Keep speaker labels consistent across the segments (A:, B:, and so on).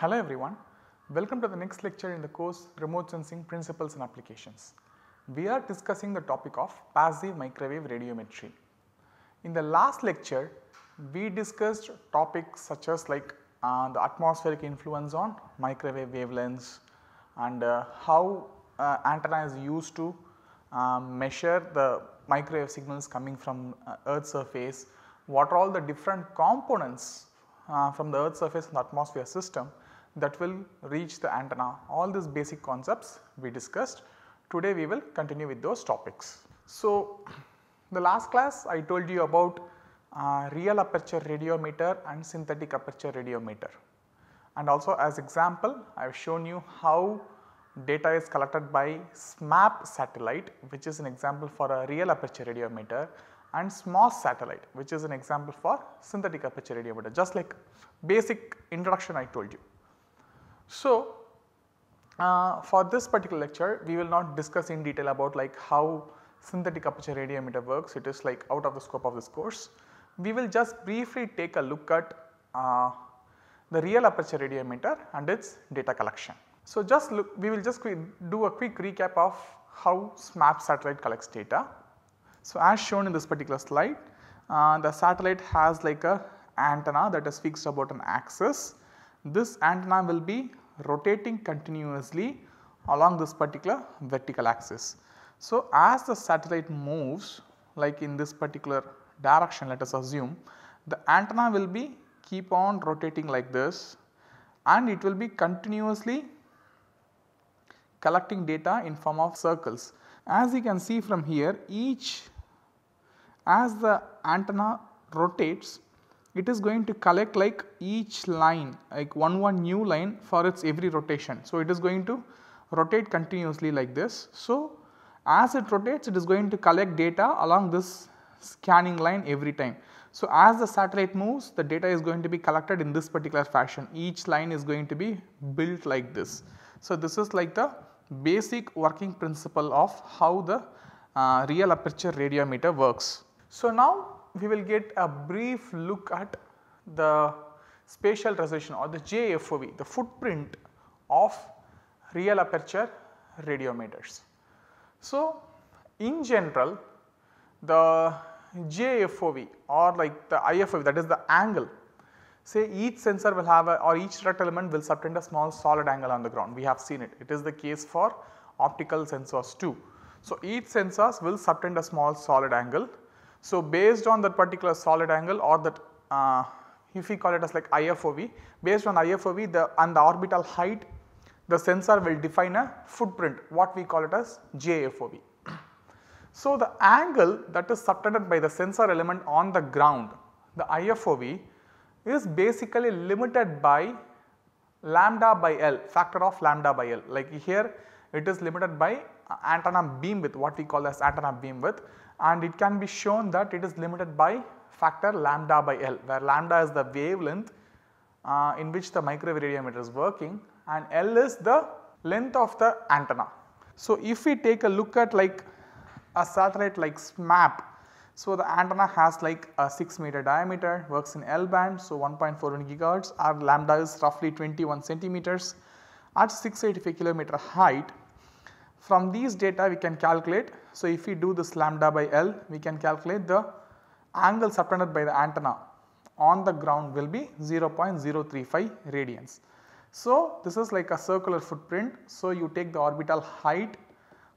A: Hello everyone, welcome to the next lecture in the course Remote Sensing Principles and Applications. We are discussing the topic of passive microwave radiometry. In the last lecture, we discussed topics such as like uh, the atmospheric influence on microwave wavelengths and uh, how uh, antenna is used to um, measure the microwave signals coming from uh, earth's surface, what are all the different components uh, from the earth's surface and the atmosphere system that will reach the antenna. All these basic concepts we discussed. Today we will continue with those topics. So, the last class I told you about uh, real aperture radiometer and synthetic aperture radiometer. And also as example I have shown you how data is collected by SMAP satellite which is an example for a real aperture radiometer and SMOS satellite which is an example for synthetic aperture radiometer just like basic introduction I told you. So, uh, for this particular lecture we will not discuss in detail about like how synthetic aperture radiometer works it is like out of the scope of this course. We will just briefly take a look at uh, the real aperture radiometer and its data collection. So, just look we will just do a quick recap of how SMAP satellite collects data. So, as shown in this particular slide uh, the satellite has like a antenna that is fixed about an axis this antenna will be rotating continuously along this particular vertical axis. So, as the satellite moves like in this particular direction let us assume the antenna will be keep on rotating like this and it will be continuously collecting data in form of circles. As you can see from here each as the antenna rotates it is going to collect like each line like one one new line for its every rotation. So, it is going to rotate continuously like this. So, as it rotates it is going to collect data along this scanning line every time. So, as the satellite moves the data is going to be collected in this particular fashion each line is going to be built like this. So, this is like the basic working principle of how the uh, real aperture radiometer works. So, now we will get a brief look at the spatial resolution or the JFOV, the footprint of real aperture radiometers. So, in general the JFOV or like the IFOV that is the angle say each sensor will have a or each strut element will subtend a small solid angle on the ground we have seen it it is the case for optical sensors too. So, each sensors will subtend a small solid angle so, based on that particular solid angle or that uh, if we call it as like IFOV, based on IFOV the and the orbital height the sensor will define a footprint what we call it as JFOV. So, the angle that is subtended by the sensor element on the ground the IFOV is basically limited by lambda by L factor of lambda by L like here it is limited by antenna beam width what we call as antenna beam width and it can be shown that it is limited by factor lambda by L where lambda is the wavelength uh, in which the microwave radiometer is working and L is the length of the antenna. So, if we take a look at like a satellite like SMAP, so the antenna has like a 6 meter diameter works in L band so 1.41 gigahertz our lambda is roughly 21 centimeters at 685 kilometer height from these data we can calculate, so if we do this lambda by L we can calculate the angle subtended by the antenna on the ground will be 0.035 radians. So, this is like a circular footprint. So, you take the orbital height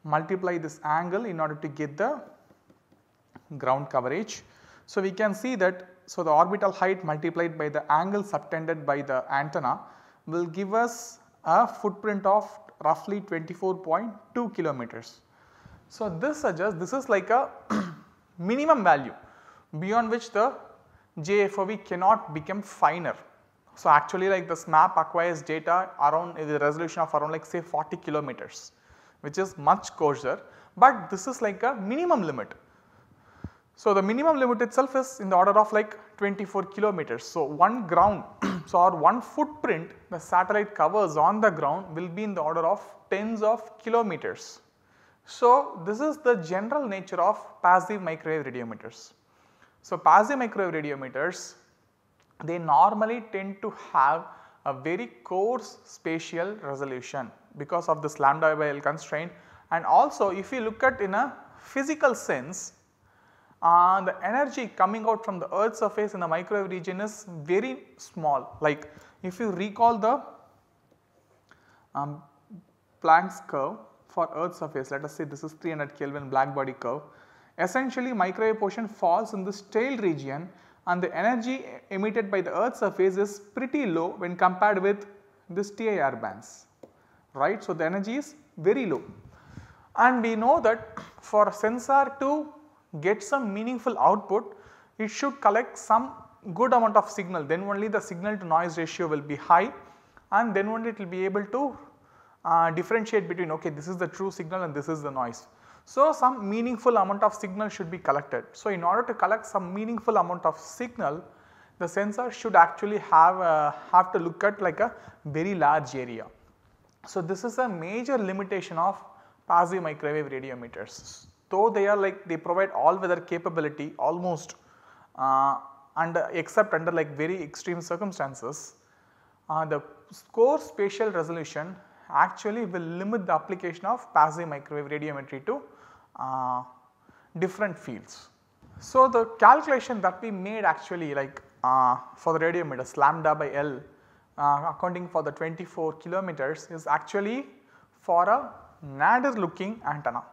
A: multiply this angle in order to get the ground coverage. So, we can see that so the orbital height multiplied by the angle subtended by the antenna will give us a footprint of roughly 24.2 kilometers. So this suggests this is like a minimum value beyond which the JFOV cannot become finer. So actually like this map acquires data around the resolution of around like say 40 kilometers which is much coarser but this is like a minimum limit. So the minimum limit itself is in the order of like 24 kilometers. So one ground or one footprint the satellite covers on the ground will be in the order of tens of kilometers. So, this is the general nature of passive microwave radiometers. So, passive microwave radiometers they normally tend to have a very coarse spatial resolution because of this lambda by L constraint and also if you look at in a physical sense uh, the energy coming out from the earth's surface in the microwave region is very small. Like if you recall the um, Planck's curve for earth's surface, let us say this is 300 Kelvin black body curve. Essentially microwave portion falls in this tail region and the energy emitted by the earth's surface is pretty low when compared with this TIR bands, right. So, the energy is very low and we know that for sensor to get some meaningful output, it should collect some good amount of signal then only the signal to noise ratio will be high and then only it will be able to uh, differentiate between okay this is the true signal and this is the noise. So, some meaningful amount of signal should be collected. So, in order to collect some meaningful amount of signal the sensor should actually have a, uh, have to look at like a very large area. So, this is a major limitation of passive microwave radiometers though they are like they provide all weather capability almost uh, and except under like very extreme circumstances, uh, the core spatial resolution actually will limit the application of passive microwave radiometry to uh, different fields. So, the calculation that we made actually like uh, for the radiometers lambda by L uh, accounting for the 24 kilometers is actually for a nadir looking antenna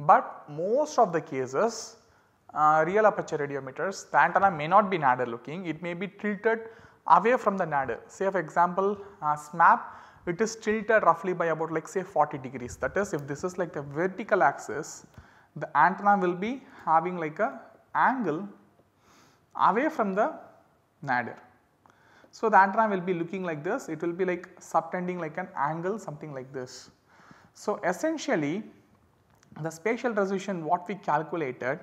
A: but most of the cases uh, real aperture radiometers the antenna may not be nadir looking it may be tilted away from the nadir say for example uh, SMAP it is tilted roughly by about like say 40 degrees that is if this is like the vertical axis the antenna will be having like a angle away from the nadir. So, the antenna will be looking like this it will be like subtending like an angle something like this. So, essentially the spatial resolution what we calculated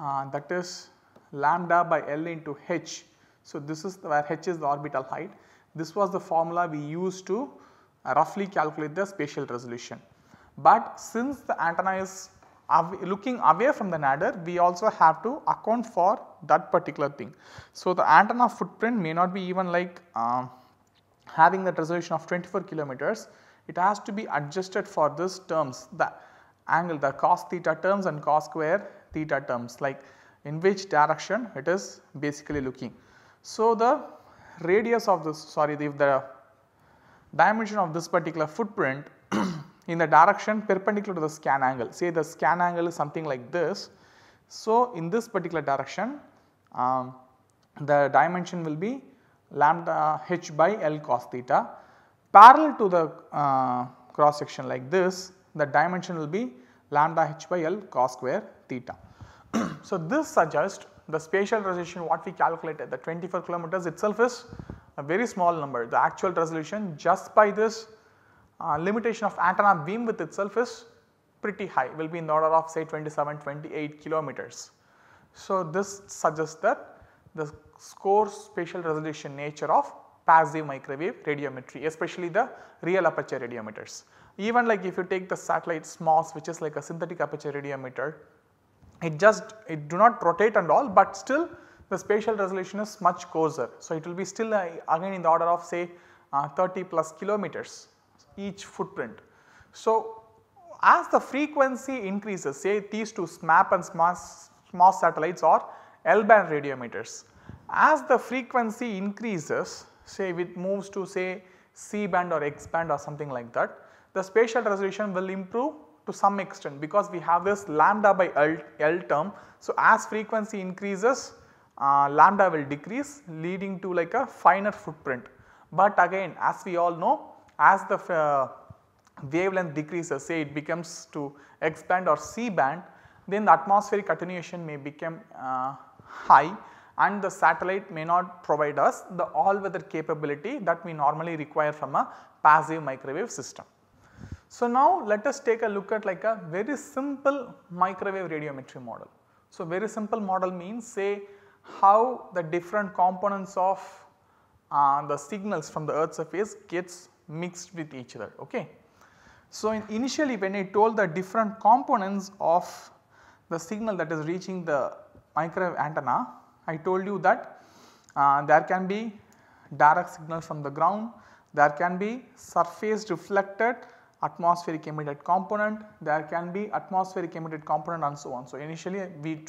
A: uh, that is lambda by L into h. So, this is where h is the orbital height. This was the formula we used to roughly calculate the spatial resolution. But since the antenna is looking away from the nadir, we also have to account for that particular thing. So, the antenna footprint may not be even like uh, having that resolution of 24 kilometers, it has to be adjusted for these terms. The angle the cos theta terms and cos square theta terms like in which direction it is basically looking. So, the radius of this sorry if the dimension of this particular footprint in the direction perpendicular to the scan angle say the scan angle is something like this. So, in this particular direction um, the dimension will be lambda h by L cos theta parallel to the uh, cross section like this the dimension will be lambda h by L cos square theta. so, this suggests the spatial resolution what we calculated the 24 kilometers itself is a very small number the actual resolution just by this uh, limitation of antenna beam with itself is pretty high will be in the order of say 27 28 kilometers. So, this suggests that the score spatial resolution nature of passive microwave radiometry especially the real aperture radiometers. Even like if you take the satellite SMOS which is like a synthetic aperture radiometer, it just it do not rotate and all but still the spatial resolution is much closer. So, it will be still uh, again in the order of say uh, 30 plus kilometers each footprint. So, as the frequency increases say these two SMAP and SMOS, SMOS satellites or L band radiometers. As the frequency increases say it moves to say C band or X band or something like that the spatial resolution will improve to some extent because we have this lambda by L, L term. So, as frequency increases uh, lambda will decrease leading to like a finer footprint. But again as we all know as the uh, wavelength decreases say it becomes to X band or C band then the atmospheric attenuation may become uh, high and the satellite may not provide us the all weather capability that we normally require from a passive microwave system. So, now let us take a look at like a very simple microwave radiometry model. So, very simple model means say how the different components of uh, the signals from the earth surface gets mixed with each other. Okay. So, in initially when I told the different components of the signal that is reaching the microwave antenna, I told you that uh, there can be direct signals from the ground, there can be surface reflected atmospheric emitted component, there can be atmospheric emitted component and so on. So, initially we,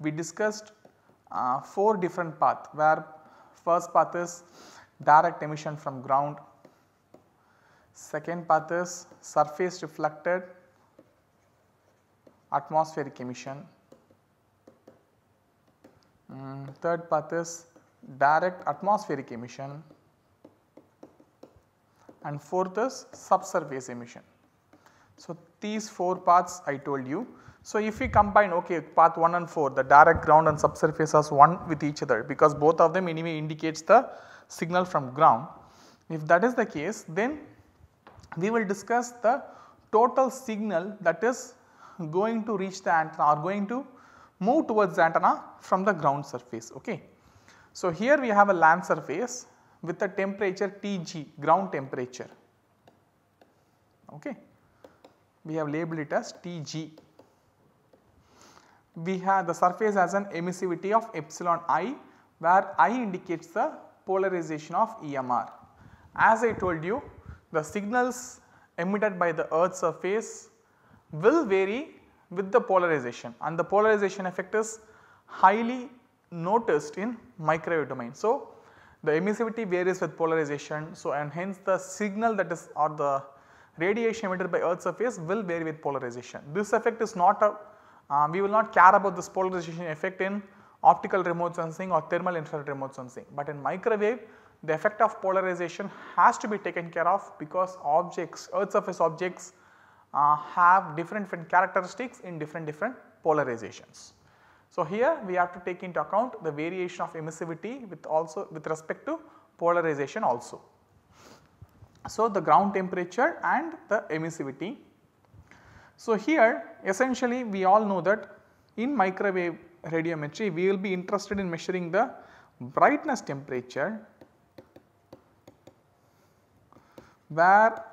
A: we discussed uh, 4 different path where first path is direct emission from ground, second path is surface reflected atmospheric emission, mm, third path is direct atmospheric emission and fourth is subsurface emission. So, these 4 paths I told you. So, if we combine okay path 1 and 4 the direct ground and subsurface as one with each other because both of them anyway indicates the signal from ground. If that is the case then we will discuss the total signal that is going to reach the antenna or going to move towards the antenna from the ground surface. Okay. So, here we have a land surface with a temperature Tg ground temperature. Okay. We have labeled it as Tg. We have the surface as an emissivity of epsilon i where i indicates the polarization of EMR. As I told you the signals emitted by the earth surface will vary with the polarization and the polarization effect is highly noticed in microwave domain. So, the emissivity varies with polarization. So, and hence the signal that is or the radiation emitted by Earth surface will vary with polarization. This effect is not a, uh, we will not care about this polarization effect in optical remote sensing or thermal infrared remote sensing. But in microwave, the effect of polarization has to be taken care of because objects, earth surface objects uh, have different, different characteristics in different different polarizations. So, here we have to take into account the variation of emissivity with also with respect to polarization also. So, the ground temperature and the emissivity. So, here essentially we all know that in microwave radiometry we will be interested in measuring the brightness temperature where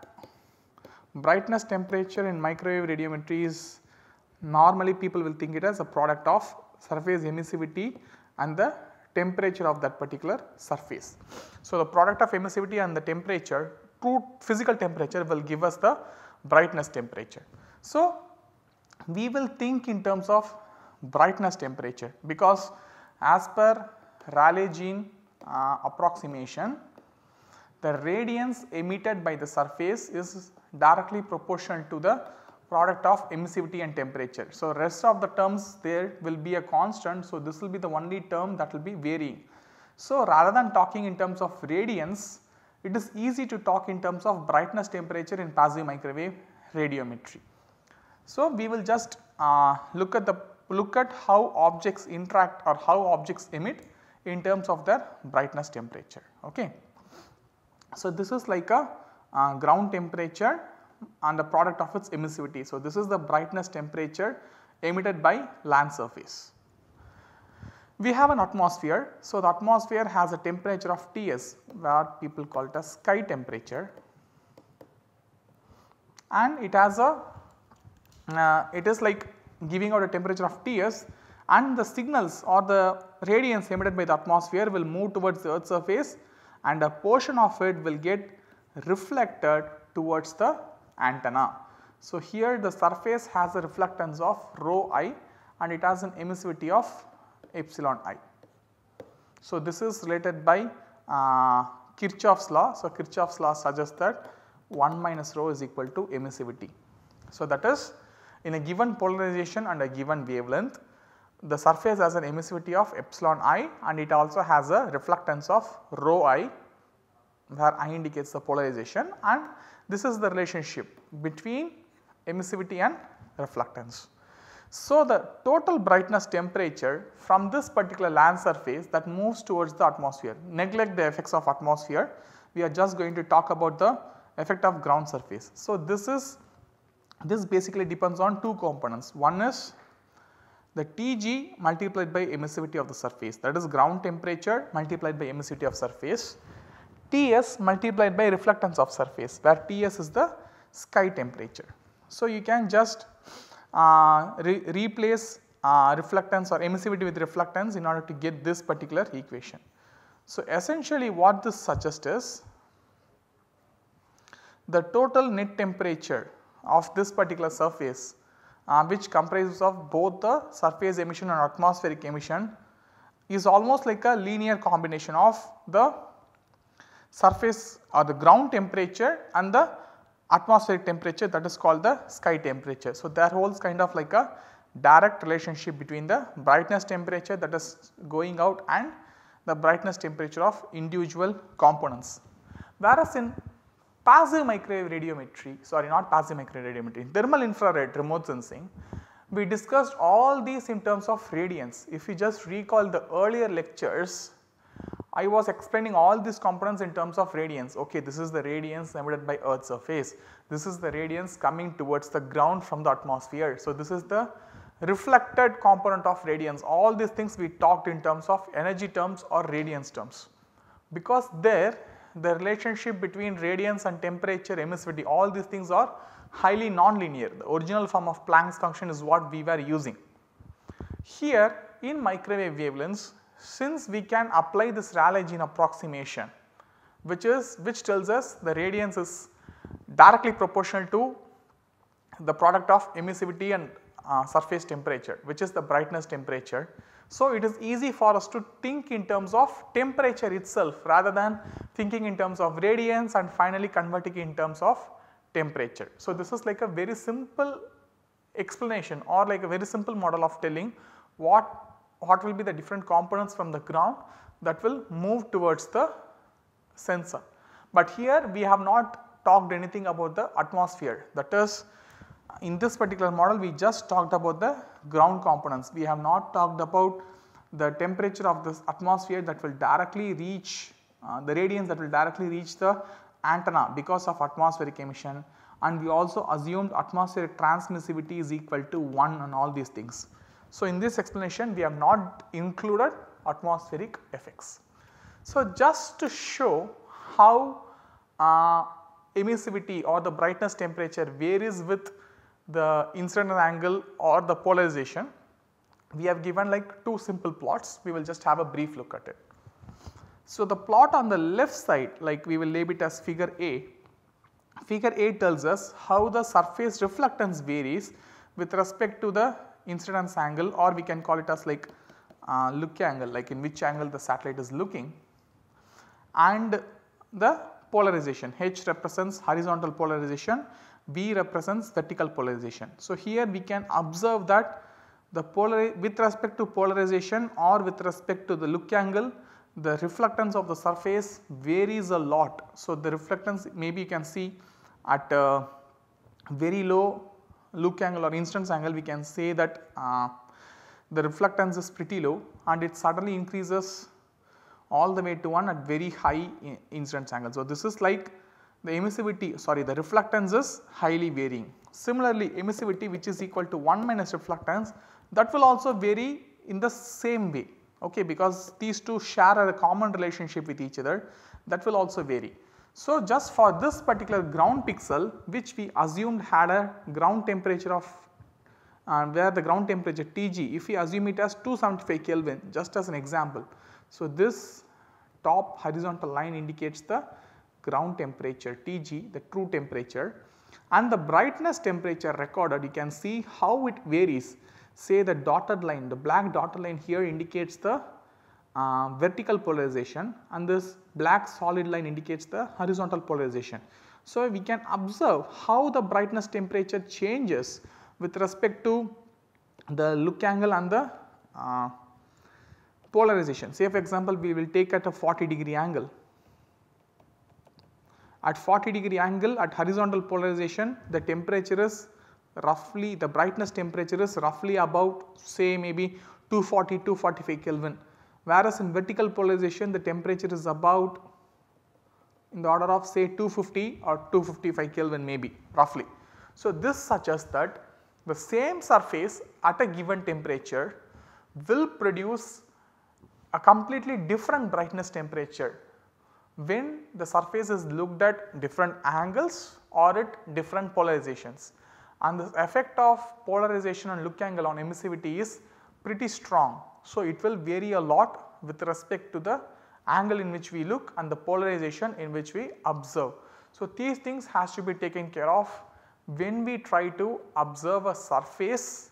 A: brightness temperature in microwave radiometry is normally people will think it as a product of surface emissivity and the temperature of that particular surface. So, the product of emissivity and the temperature true physical temperature will give us the brightness temperature. So, we will think in terms of brightness temperature because as per Rayleigh gene uh, approximation the radiance emitted by the surface is directly proportional to the product of emissivity and temperature. So, rest of the terms there will be a constant. So, this will be the only term that will be varying. So, rather than talking in terms of radiance, it is easy to talk in terms of brightness temperature in passive microwave radiometry. So, we will just uh, look at the look at how objects interact or how objects emit in terms of their brightness temperature. Okay. So, this is like a uh, ground temperature and the product of its emissivity. So, this is the brightness temperature emitted by land surface. We have an atmosphere. So, the atmosphere has a temperature of Ts where people call it a sky temperature and it has a uh, it is like giving out a temperature of Ts and the signals or the radiance emitted by the atmosphere will move towards the earth's surface and a portion of it will get reflected towards the antenna. So, here the surface has a reflectance of rho i and it has an emissivity of epsilon i. So, this is related by uh, Kirchhoff's law. So, Kirchhoff's law suggests that 1 minus rho is equal to emissivity. So, that is in a given polarization and a given wavelength the surface has an emissivity of epsilon i and it also has a reflectance of rho i where i indicates the polarization and this is the relationship between emissivity and reflectance. So, the total brightness temperature from this particular land surface that moves towards the atmosphere, neglect the effects of atmosphere, we are just going to talk about the effect of ground surface. So, this is this basically depends on two components. One is the Tg multiplied by emissivity of the surface that is ground temperature multiplied by emissivity of surface Ts multiplied by reflectance of surface where Ts is the sky temperature. So, you can just uh, re replace uh, reflectance or emissivity with reflectance in order to get this particular equation. So, essentially what this suggests is the total net temperature of this particular surface uh, which comprises of both the surface emission and atmospheric emission is almost like a linear combination of the surface or the ground temperature and the atmospheric temperature that is called the sky temperature. So, there holds kind of like a direct relationship between the brightness temperature that is going out and the brightness temperature of individual components. Whereas in passive microwave radiometry, sorry not passive microwave radiometry, thermal infrared remote sensing, we discussed all these in terms of radiance. If you just recall the earlier lectures, I was explaining all these components in terms of radiance. Okay, this is the radiance emitted by Earth's surface. This is the radiance coming towards the ground from the atmosphere. So, this is the reflected component of radiance. All these things we talked in terms of energy terms or radiance terms. Because there the relationship between radiance and temperature, emissivity all these things are highly non-linear. The original form of Planck's function is what we were using. Here in microwave wavelengths since we can apply this Rayleigh gene approximation which is which tells us the radiance is directly proportional to the product of emissivity and uh, surface temperature which is the brightness temperature. So, it is easy for us to think in terms of temperature itself rather than thinking in terms of radiance and finally converting in terms of temperature. So, this is like a very simple explanation or like a very simple model of telling what what will be the different components from the ground that will move towards the sensor. But here we have not talked anything about the atmosphere that is in this particular model we just talked about the ground components. We have not talked about the temperature of this atmosphere that will directly reach uh, the radiance that will directly reach the antenna because of atmospheric emission and we also assumed atmospheric transmissivity is equal to 1 and all these things. So, in this explanation we have not included atmospheric effects. So, just to show how uh, emissivity or the brightness temperature varies with the incident angle or the polarization, we have given like two simple plots, we will just have a brief look at it. So, the plot on the left side like we will label it as figure A, figure A tells us how the surface reflectance varies with respect to the incidence angle or we can call it as like uh, look angle like in which angle the satellite is looking and the polarization H represents horizontal polarization V represents vertical polarization. So, here we can observe that the polar with respect to polarization or with respect to the look angle the reflectance of the surface varies a lot. So, the reflectance maybe you can see at uh, very low look angle or instance angle we can say that uh, the reflectance is pretty low and it suddenly increases all the way to 1 at very high incidence angle. So, this is like the emissivity sorry the reflectance is highly varying. Similarly, emissivity which is equal to 1 minus reflectance that will also vary in the same way okay because these two share a common relationship with each other that will also vary. So, just for this particular ground pixel which we assumed had a ground temperature of uh, where the ground temperature Tg if we assume it as 275 Kelvin just as an example. So, this top horizontal line indicates the ground temperature Tg the true temperature and the brightness temperature recorded you can see how it varies say the dotted line the black dotted line here indicates the uh, vertical polarization and this black solid line indicates the horizontal polarization. So, we can observe how the brightness temperature changes with respect to the look angle and the uh, polarization. Say for example, we will take at a 40 degree angle. At 40 degree angle at horizontal polarization the temperature is roughly the brightness temperature is roughly about say maybe 240 245 Kelvin whereas in vertical polarization the temperature is about in the order of say 250 or 255 Kelvin maybe roughly. So, this suggests that the same surface at a given temperature will produce a completely different brightness temperature when the surface is looked at different angles or at different polarizations and the effect of polarization and look angle on emissivity is pretty strong so, it will vary a lot with respect to the angle in which we look and the polarization in which we observe. So, these things has to be taken care of when we try to observe a surface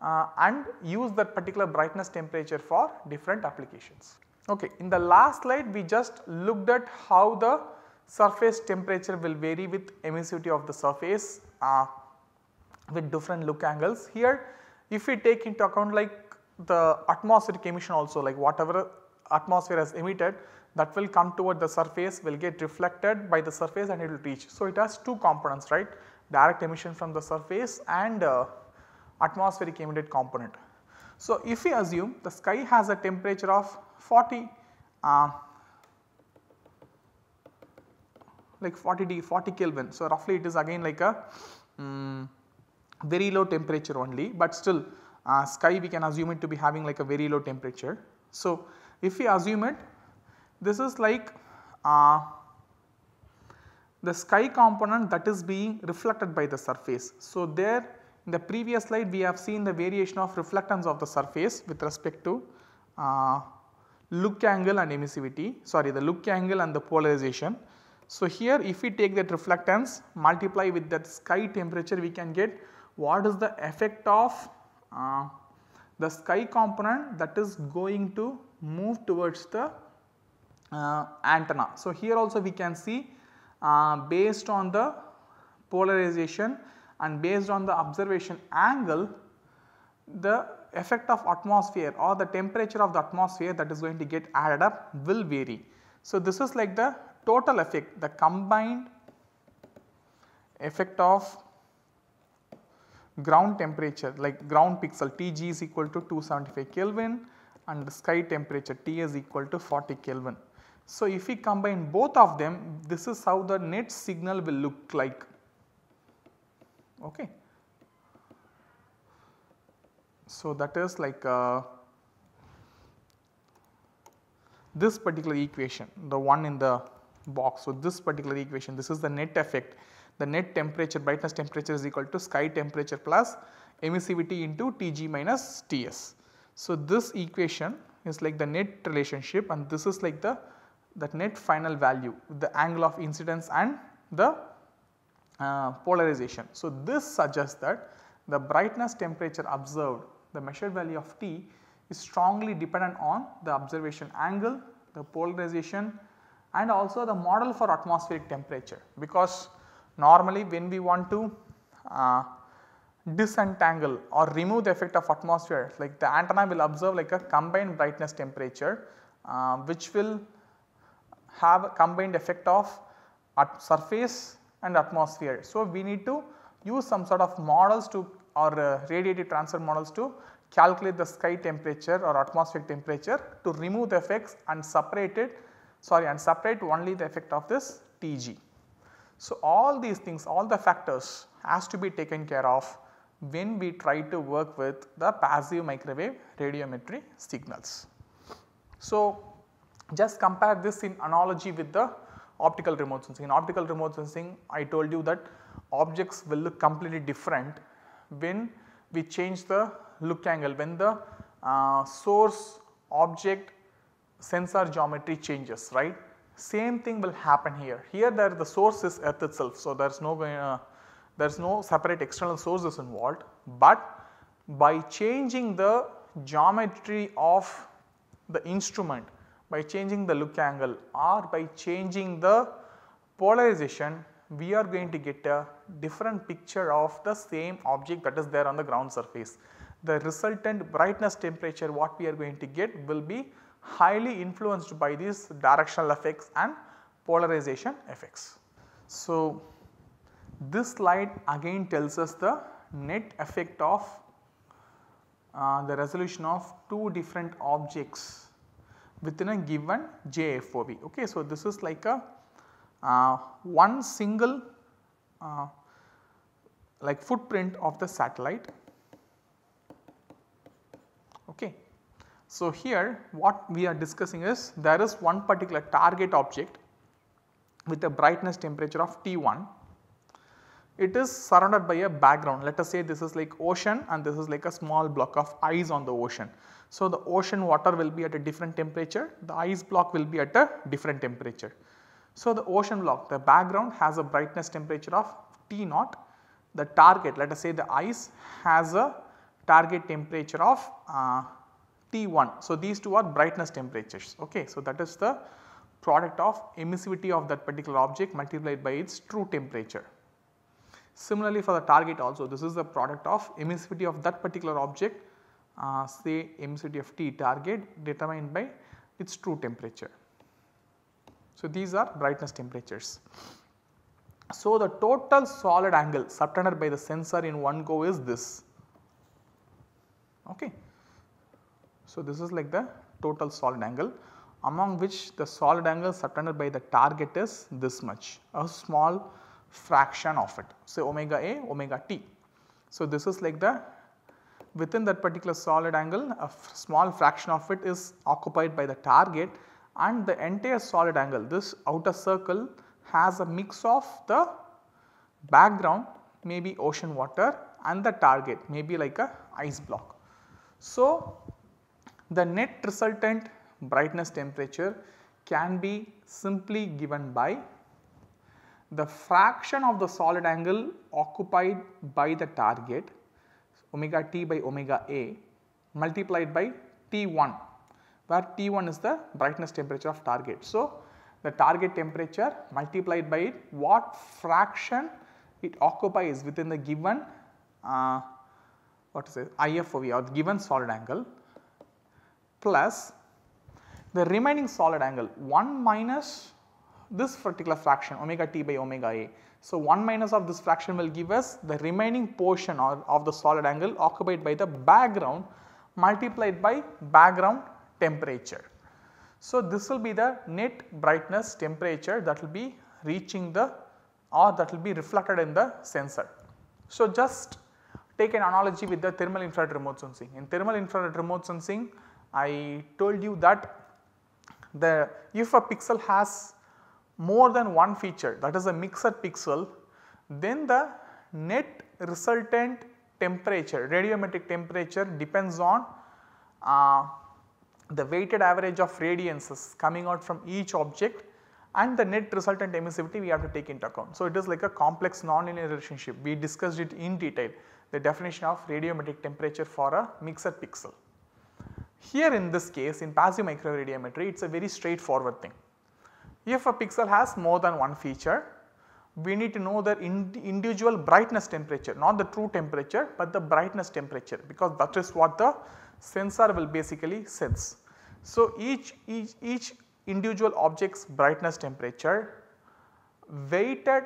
A: uh, and use that particular brightness temperature for different applications. Okay, in the last slide we just looked at how the surface temperature will vary with emissivity of the surface uh, with different look angles. Here if we take into account like the atmospheric emission also like whatever atmosphere has emitted that will come toward the surface will get reflected by the surface and it will reach. So, it has two components right direct emission from the surface and uh, atmospheric emitted component. So, if we assume the sky has a temperature of 40 uh, like 40 D 40 Kelvin. So, roughly it is again like a um, very low temperature only, but still uh, sky we can assume it to be having like a very low temperature. So, if we assume it this is like uh, the sky component that is being reflected by the surface. So, there in the previous slide we have seen the variation of reflectance of the surface with respect to uh, look angle and emissivity sorry the look angle and the polarization. So, here if we take that reflectance multiply with that sky temperature we can get what is the effect of uh, the sky component that is going to move towards the uh, antenna. So, here also we can see uh, based on the polarization and based on the observation angle the effect of atmosphere or the temperature of the atmosphere that is going to get added up will vary. So, this is like the total effect the combined effect of ground temperature like ground pixel Tg is equal to 275 Kelvin and sky temperature T is equal to 40 Kelvin. So, if we combine both of them this is how the net signal will look like. Okay. So, that is like uh, this particular equation the one in the box. So, this particular equation this is the net effect the net temperature brightness temperature is equal to sky temperature plus emissivity into Tg minus Ts. So, this equation is like the net relationship and this is like the that net final value the angle of incidence and the uh, polarization. So, this suggests that the brightness temperature observed the measured value of T is strongly dependent on the observation angle, the polarization and also the model for atmospheric temperature because Normally when we want to uh, disentangle or remove the effect of atmosphere like the antenna will observe like a combined brightness temperature uh, which will have a combined effect of at surface and atmosphere. So, we need to use some sort of models to or uh, radiative transfer models to calculate the sky temperature or atmospheric temperature to remove the effects and separate it sorry and separate only the effect of this Tg. So, all these things all the factors has to be taken care of when we try to work with the passive microwave radiometry signals. So, just compare this in analogy with the optical remote sensing. In optical remote sensing I told you that objects will look completely different when we change the look angle when the uh, source object sensor geometry changes right. Same thing will happen here. Here there the source is earth itself. So, there is no uh, there is no separate external sources involved, but by changing the geometry of the instrument, by changing the look angle or by changing the polarization, we are going to get a different picture of the same object that is there on the ground surface. The resultant brightness temperature what we are going to get will be highly influenced by these directional effects and polarization effects. So, this slide again tells us the net effect of uh, the resolution of two different objects within a given JFOV. Okay. So, this is like a uh, one single uh, like footprint of the satellite So, here what we are discussing is there is one particular target object with a brightness temperature of T1. It is surrounded by a background let us say this is like ocean and this is like a small block of ice on the ocean. So, the ocean water will be at a different temperature the ice block will be at a different temperature. So, the ocean block the background has a brightness temperature of T 0 the target let us say the ice has a target temperature of uh, T1. So, these two are brightness temperatures ok. So, that is the product of emissivity of that particular object multiplied by its true temperature. Similarly, for the target also this is the product of emissivity of that particular object uh, say emissivity of T target determined by its true temperature. So, these are brightness temperatures. So, the total solid angle subtended by the sensor in one go is this. Okay. So, this is like the total solid angle among which the solid angle subtended by the target is this much a small fraction of it say omega a omega t. So, this is like the within that particular solid angle a small fraction of it is occupied by the target and the entire solid angle this outer circle has a mix of the background maybe ocean water and the target maybe like a ice block. So, the net resultant brightness temperature can be simply given by the fraction of the solid angle occupied by the target omega t by omega a multiplied by T1 where T1 is the brightness temperature of target. So, the target temperature multiplied by it what fraction it occupies within the given uh, what is it IFOV or given solid angle plus the remaining solid angle 1 minus this particular fraction omega t by omega a. So, 1 minus of this fraction will give us the remaining portion or of the solid angle occupied by the background multiplied by background temperature. So, this will be the net brightness temperature that will be reaching the or that will be reflected in the sensor. So, just take an analogy with the thermal infrared remote sensing. In thermal infrared remote sensing, I told you that the if a pixel has more than one feature that is a mixed pixel then the net resultant temperature radiometric temperature depends on uh, the weighted average of radiances coming out from each object and the net resultant emissivity we have to take into account. So, it is like a complex nonlinear relationship we discussed it in detail the definition of radiometric temperature for a mixer pixel. Here in this case in passive microradiometry it is a very straightforward thing. If a pixel has more than one feature we need to know the individual brightness temperature not the true temperature but the brightness temperature because that is what the sensor will basically sense. So, each, each, each individual object's brightness temperature weighted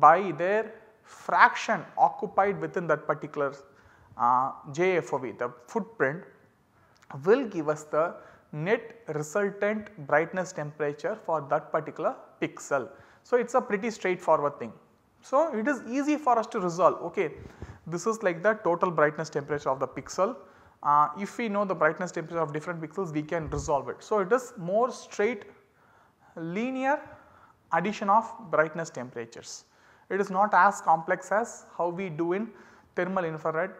A: by their fraction occupied within that particular uh, JFOV the footprint will give us the net resultant brightness temperature for that particular pixel. So, it is a pretty straightforward thing. So, it is easy for us to resolve okay this is like the total brightness temperature of the pixel. Uh, if we know the brightness temperature of different pixels we can resolve it. So, it is more straight linear addition of brightness temperatures. It is not as complex as how we do in thermal infrared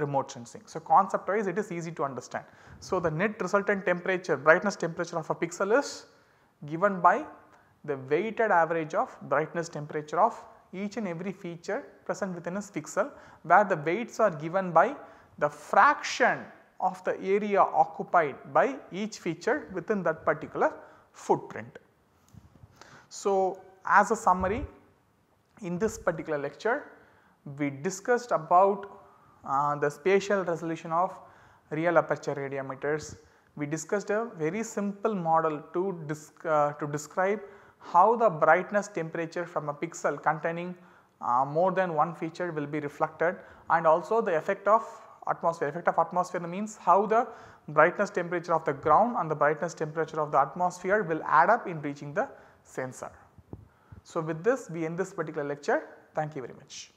A: remote sensing. So, concept wise it is easy to understand. So, the net resultant temperature brightness temperature of a pixel is given by the weighted average of brightness temperature of each and every feature present within a pixel where the weights are given by the fraction of the area occupied by each feature within that particular footprint. So, as a summary in this particular lecture we discussed about uh, the spatial resolution of real aperture radiometers. We discussed a very simple model to, disc, uh, to describe how the brightness temperature from a pixel containing uh, more than one feature will be reflected and also the effect of atmosphere. Effect of atmosphere means how the brightness temperature of the ground and the brightness temperature of the atmosphere will add up in reaching the sensor. So, with this we end this particular lecture. Thank you very much.